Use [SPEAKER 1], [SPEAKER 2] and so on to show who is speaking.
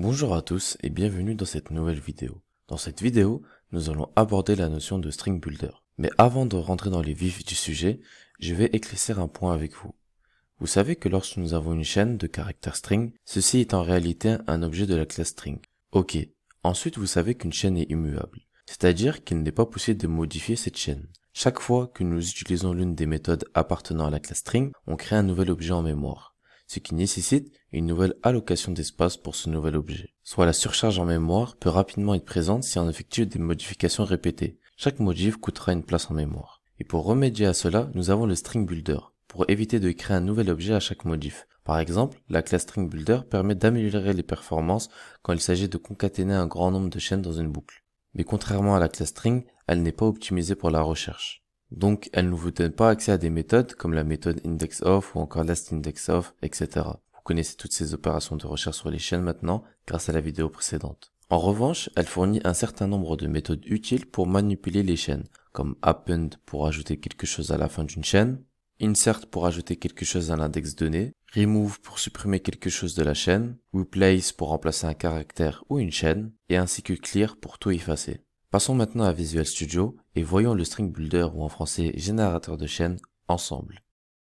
[SPEAKER 1] Bonjour à tous et bienvenue dans cette nouvelle vidéo. Dans cette vidéo, nous allons aborder la notion de string builder. Mais avant de rentrer dans les vifs du sujet, je vais éclaircir un point avec vous. Vous savez que lorsque nous avons une chaîne de caractères string, ceci est en réalité un objet de la classe string. Ok, ensuite vous savez qu'une chaîne est immuable, c'est-à-dire qu'il n'est pas possible de modifier cette chaîne. Chaque fois que nous utilisons l'une des méthodes appartenant à la classe string, on crée un nouvel objet en mémoire ce qui nécessite une nouvelle allocation d'espace pour ce nouvel objet. Soit la surcharge en mémoire peut rapidement être présente si on effectue des modifications répétées. Chaque modif coûtera une place en mémoire. Et pour remédier à cela, nous avons le string builder, pour éviter de créer un nouvel objet à chaque modif. Par exemple, la classe string builder permet d'améliorer les performances quand il s'agit de concaténer un grand nombre de chaînes dans une boucle. Mais contrairement à la classe string, elle n'est pas optimisée pour la recherche. Donc, elle ne vous donne pas accès à des méthodes comme la méthode indexOf ou encore lastIndexOf, etc. Vous connaissez toutes ces opérations de recherche sur les chaînes maintenant grâce à la vidéo précédente. En revanche, elle fournit un certain nombre de méthodes utiles pour manipuler les chaînes, comme append pour ajouter quelque chose à la fin d'une chaîne, insert pour ajouter quelque chose à l'index donné, remove pour supprimer quelque chose de la chaîne, replace pour remplacer un caractère ou une chaîne, et ainsi que clear pour tout effacer. Passons maintenant à Visual Studio et voyons le String Builder ou en français générateur de chaîne ensemble.